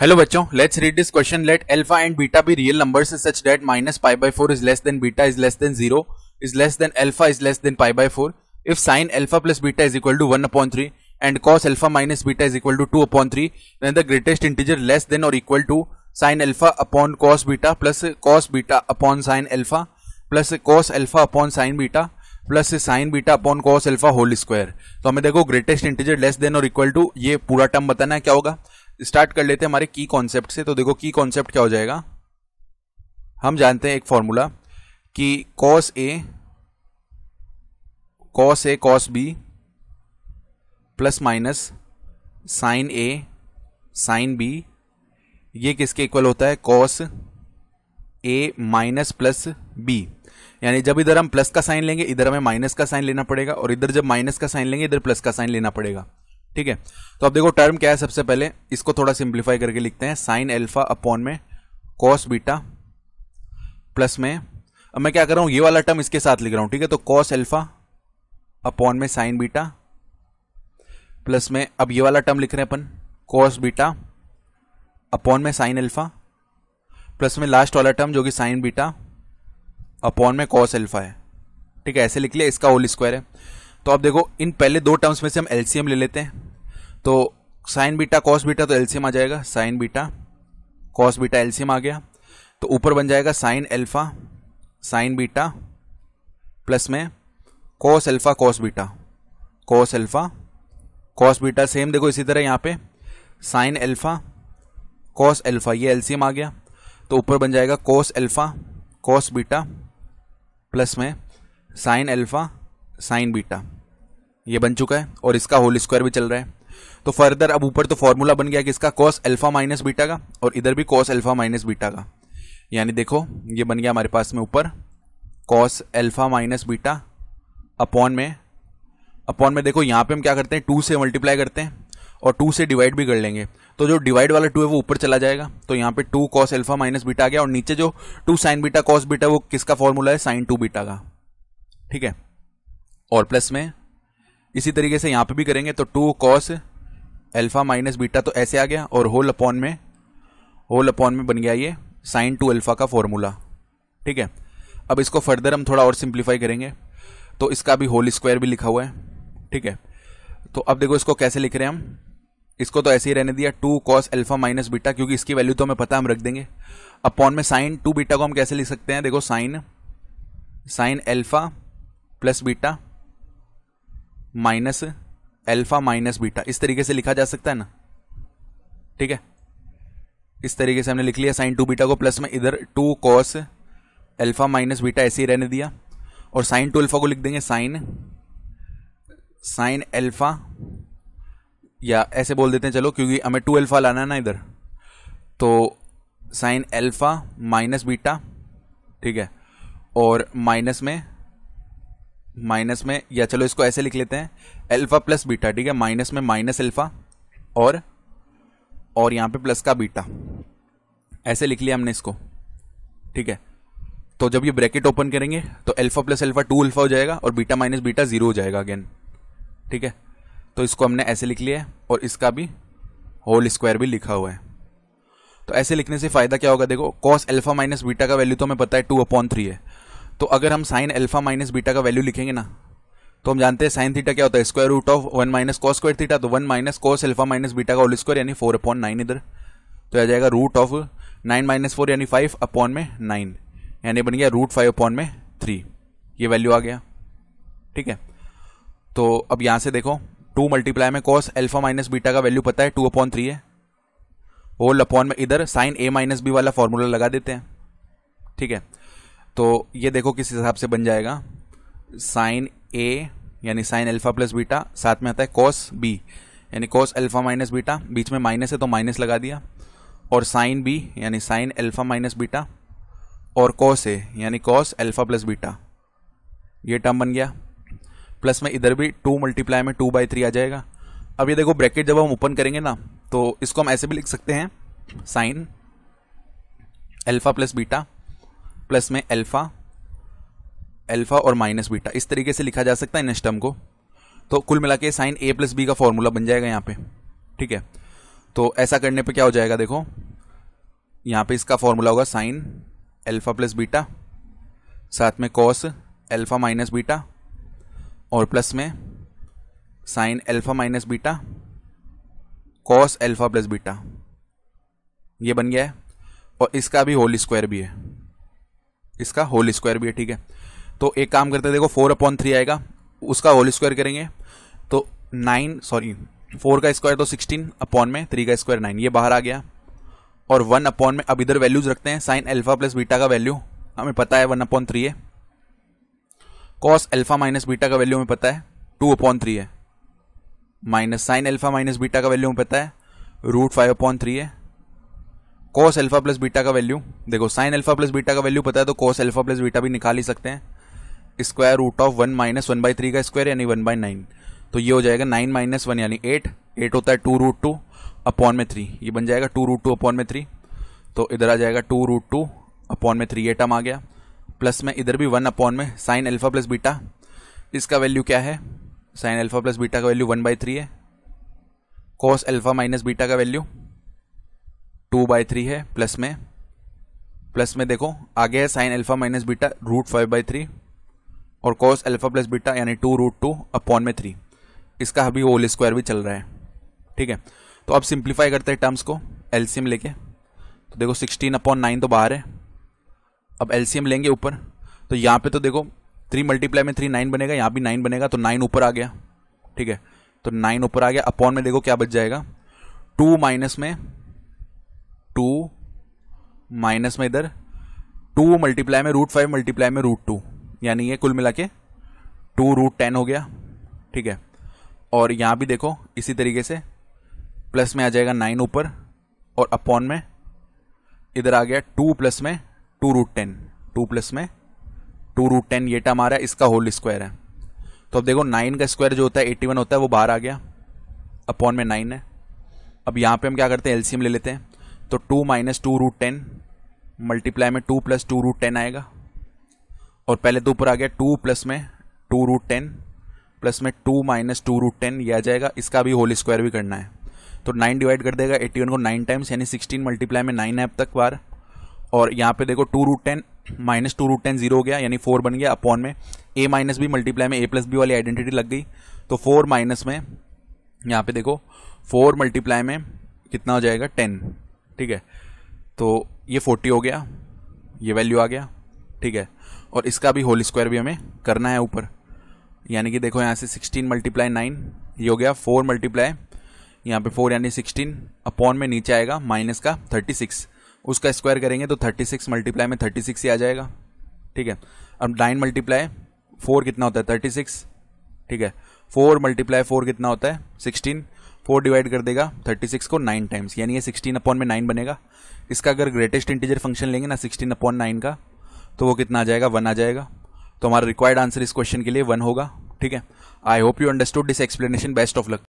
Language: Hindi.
हेलो बच्चों let's read this question let alpha and beta be real numbers is such that minus pi by four is less than beta is less than zero is less than alpha is less than pi by four if sine alpha plus beta is equal to one upon three and cos alpha minus beta is equal to two upon three then the greatest integer less than और equal to sine alpha upon cos beta plus cos beta upon sine alpha plus cos alpha upon sine beta plus sine beta upon cos alpha whole square तो हमें देखो ग्रेटेस्ट इंटीजर लेस देन और इक्वल टू ये पूरा टर्म बताना है क्या होगा स्टार्ट कर लेते हैं हमारे की कॉन्सेप्ट से तो देखो की कॉन्सेप्ट क्या हो जाएगा हम जानते हैं एक फॉर्मूला कि cos A cos A cos B plus minus sine A sine B ये किसके इक्वल होता है cos A minus plus B यानी जब इधर हम प्लस का साइन लेंगे इधर हमें माइनस का साइन लेना पड़ेगा और इधर जब माइनस का साइन लेंगे इधर प्लस का साइन लेना पड़ेगा ठीक है तो अब देखो टर्म क्या है सबसे पहले इसको थोड़ा सिंप्लीफाई करके लिखते हैं साइन एल्फा अपॉन में कॉस बीटा प्लस में अब मैं क्या कर रहा हूं ये वाला टर्म इसके साथ लिख रहा हूं ठीक है तो कॉस एल्फा अपॉन में साइन बीटा प्लस में अब ये वाला टर्म लिख रहे हैं अपन कॉस बीटा अपॉन में साइन एल्फा प्लस में लास्ट वाला टर्म जो कि साइन बीटा अपॉन में कॉस एल्फा है ठीक है ऐसे लिख लिया इसका होल स्क्वायर है तो आप देखो इन पहले दो टर्म्स में से हम एलसीएम ले लेते हैं तो साइन बीटा कॉस बीटा तो एलसीएम आ जाएगा sine beta cos beta LCM आ गया तो ऊपर बन जाएगा sine alpha sine beta plus में cos alpha cos beta cos alpha cos beta same देखो इसी तरह यहाँ पे साइन एल्फा कॉस एल्फा ये एलसीएम आ गया तो ऊपर बन जाएगा cos alpha cos beta plus में साइन एल्फा साइन बीटा ये बन चुका है और इसका होल स्क्वायर भी चल रहा है तो फर्दर अब ऊपर तो फॉर्मूला बन गया कि इसका कॉस अल्फा माइनस बीटा का और इधर भी कॉस अल्फा माइनस बीटा का यानी देखो ये बन गया हमारे पास में ऊपर cos alpha minus beta upon में अपॉन में देखो यहाँ पे हम क्या करते हैं टू से मल्टीप्लाई करते हैं और टू से डिवाइड भी कर लेंगे तो जो डिवाइड वाला टू है वो ऊपर चला जाएगा तो यहाँ पे two cos alpha minus beta आ गया और नीचे जो two sine beta cos beta वो किसका फॉर्मूला है साइन टू बीटा का ठीक है और प्लस में इसी तरीके से यहाँ पे भी करेंगे तो two cos alpha minus beta तो ऐसे आ गया और होल अपॉन में होल अपॉन में बन गया ये साइन टू अल्फा का फॉर्मूला ठीक है अब इसको फर्दर हम थोड़ा और सिंप्लीफाई करेंगे तो इसका भी होल स्क्वायर भी लिखा हुआ है ठीक है तो अब देखो इसको कैसे लिख रहे हैं हम इसको तो ऐसे ही रहने दिया two cos alpha minus beta क्योंकि इसकी वैल्यू तो हमें पता हम रख देंगे अपॉन में साइन टू बीटा को हम कैसे लिख सकते हैं देखो sine sine alpha plus beta minus alpha minus beta इस तरीके से लिखा जा सकता है ना ठीक है इस तरीके से हमने लिख लिया साइन टू बीटा को प्लस में इधर two cos alpha minus beta ऐसे ही रहने दिया और साइन टू एल्फा को लिख देंगे साइन साइन एल्फा या ऐसे बोल देते हैं चलो क्योंकि हमें टू एल्फा लाना है ना इधर तो साइन एल्फा माइनस बीटा ठीक है और माइनस में माइनस में या चलो इसको ऐसे लिख लेते हैं अल्फा प्लस बीटा ठीक है माइनस में माइनस अल्फा और और यहां पे प्लस का बीटा ऐसे लिख लिया हमने इसको ठीक है तो जब ये ब्रैकेट ओपन करेंगे तो alpha plus alpha two alpha हो जाएगा और बीटा माइनस बीटा जीरो हो जाएगा अगेन ठीक है तो इसको हमने ऐसे लिख लिया है और इसका भी होल स्क्वायर भी लिखा हुआ है तो ऐसे लिखने से फ़ायदा क्या होगा देखो कॉस अल्फा माइनस बीटा का वैल्यू तो हमें पता है टू अपॉन थ्री है तो अगर हम साइन अल्फा माइनस बीटा का वैल्यू लिखेंगे ना तो हम जानते हैं साइन थीटा क्या होता है square root of one minus cos square theta तो one minus cos alpha minus beta का होल स्क्वायर यानी फोर अपॉन नाइन इधर तो आ जाएगा root of nine minus four यानी फाइव अपॉन में नाइन यानी बन गया रूट फाइव अपॉन में थ्री ये वैल्यू आ गया ठीक है तो अब यहाँ से देखो टू मल्टीप्लाई में कॉस अल्फा माइनस बीटा का वैल्यू पता है टू अपॉन थ्री है होल अपॉन में इधर साइन ए माइनस बी वाला फॉर्मूला लगा देते हैं ठीक है तो ये देखो किस हिसाब से बन जाएगा साइन ए यानी साइन अल्फा प्लस बीटा साथ में आता है कॉस बी यानी कॉस अल्फा माइनस बीटा बीच में माइनस है तो माइनस लगा दिया और साइन बी यानी साइन अल्फा माइनस बीटा और कॉस ए यानी कॉस अल्फा प्लस बीटा ये टर्म बन गया प्लस में इधर भी टू मल्टीप्लाई में टू बाई थ्री आ जाएगा अब ये देखो ब्रैकेट जब हम ओपन करेंगे ना तो इसको हम ऐसे भी लिख सकते हैं sine alpha plus beta plus में अल्फ़ा अल्फ़ा और माइनस बीटा इस तरीके से लिखा जा सकता है इन स्टम को तो कुल मिला के साइन ए प्लस बी का फॉर्मूला बन जाएगा यहाँ पे ठीक है तो ऐसा करने पे क्या हो जाएगा देखो यहाँ पे इसका फॉर्मूला होगा साइन अल्फ़ा प्लस बीटा साथ में कॉस अल्फ़ा माइनस बीटा और प्लस में sine alpha minus beta cos alpha plus beta ये बन गया है और इसका भी होल स्क्वायर भी है इसका होल स्क्वायर भी है ठीक है तो एक काम करते देखो फोर अपॉन थ्री आएगा उसका होल स्क्वायर करेंगे तो नाइन सॉरी फोर का स्क्वायर तो सिक्सटीन अपॉन में थ्री का स्क्वायर नाइन ये बाहर आ गया और वन अपॉन में अब इधर वैल्यूज रखते हैं साइन अल्फा प्लस बीटा का वैल्यू हमें पता है वन अपॉन थ्री है कॉस अल्फा माइनस बीटा का वैल्यू हमें पता है टू अपॉन थ्री है minus sine alpha minus beta का वैल्यू हमें पता है रूट फाइव अपॉन थ्री है कॉस एल्फा प्लस बीटा का वैल्यू देखो साइन एल्फा प्लस बीटा का वैल्यू पता है तो कॉस एल्फा प्लस बीटा भी निकाल ही सकते हैं square root of one minus one by three का स्क्वायर यानी वन बाई नाइन तो ये हो जाएगा नाइन माइनस वन यानी एट एट होता है टू रूट टू अपॉन में थ्री ये बन जाएगा टू रूट टू अपॉन में थ्री तो इधर आ जाएगा टू रूट टू अपॉन में थ्री ये टर्म आ गया प्लस में इधर भी वन अपॉन में साइन एल्फा प्लस बीटा इसका वैल्यू क्या है साइन एल्फा प्लस बीटा का वैल्यू वन बाई थ्री है कॉस एल्फा माइनस बीटा का वैल्यू टू बाई थ्री है प्लस में प्लस में देखो आगे है sine alpha minus beta root five by three और कॉस अल्फा प्लस बीटा यानी टू रूट टू अपॉन में थ्री इसका अभी होल स्क्वायर भी चल रहा है ठीक है तो अब सिंप्लीफाई करते हैं टर्म्स को एलसीएम लेके तो देखो सिक्सटीन अपॉन नाइन तो बाहर है अब एलसीएम लेंगे ऊपर तो यहाँ पे तो देखो थ्री मल्टीप्लाई में थ्री नाइन बनेगा यहाँ भी नाइन बनेगा तो नाइन ऊपर आ गया ठीक है तो नाइन ऊपर आ गया अपॉन में देखो क्या बच जाएगा टू माइनस में टू माइनस में इधर टू मल्टीप्लाई में रूट फाइव मल्टीप्लाई में रूट टू यानी ये कुल मिला के टू रूट टेन हो गया ठीक है और यहाँ भी देखो इसी तरीके से प्लस में आ जाएगा नाइन ऊपर और अपॉन में इधर आ गया टू प्लस में two root ten two plus में टू रूट टेन ये टर्म आ रहा है इसका होल स्क्वायर है तो अब देखो नाइन का स्क्वायर जो होता है एट्टी वन होता है वो बाहर आ गया अपॉन में नाइन है अब यहाँ पे हम क्या करते हैं एलसीएम ले लेते हैं तो two minus two root ten multiply में two plus two root ten आएगा और पहले दो तो पर आ गया टू प्लस में टू रूट टेन प्लस में two minus two root ten यह आ जाएगा इसका भी होल स्क्वायर भी करना है तो नाइन डिवाइड कर देगा एट्टी वन को नाइन टाइम्स यानी सिक्सटीन मल्टीप्लाई में नाइन है अब तक बार और यहाँ पे देखो two root ten minus two root ten zero हो गया यानी फोर बन गया अपॉन में ए माइनस बी मल्टीप्लाई में ए प्लस बी वाली आइडेंटिटी लग गई तो फोर माइनस में यहाँ पे देखो फोर मल्टीप्लाई में कितना हो जाएगा टेन ठीक है तो ये फोर्टी हो गया ये वैल्यू आ गया ठीक है और इसका भी होल स्क्वायर भी हमें करना है ऊपर यानी कि देखो यहाँ से सिक्सटीन मल्टीप्लाई नाइन ये हो गया फोर मल्टीप्लाई यहाँ पे फोर यानी सिक्सटीन अपॉन में नीचे आएगा माइनस का थर्टी सिक्स उसका स्क्वायर करेंगे तो थर्टी सिक्स मल्टीप्लाई में थर्टी सिक्स ही आ जाएगा ठीक है अब नाइन मल्टीप्लाई फोर कितना होता है थर्टी सिक्स ठीक है फोर मल्टीप्लाई फोर कितना होता है सिक्सटीन फोर डिवाइड कर देगा थर्टी सिक्स को नाइन टाइम्स यानी ये सिक्सटीन अपॉन में नाइन बनेगा इसका अगर ग्रेटेस्ट इंटीजर फंक्शन लेंगे ना सिक्सटीन अपॉन नाइन का तो वो कितना आ जाएगा वन आ जाएगा तो हमारा रिक्वायर्ड आंसर इस क्वेश्चन के लिए वन होगा ठीक है I hope you understood this explanation best of luck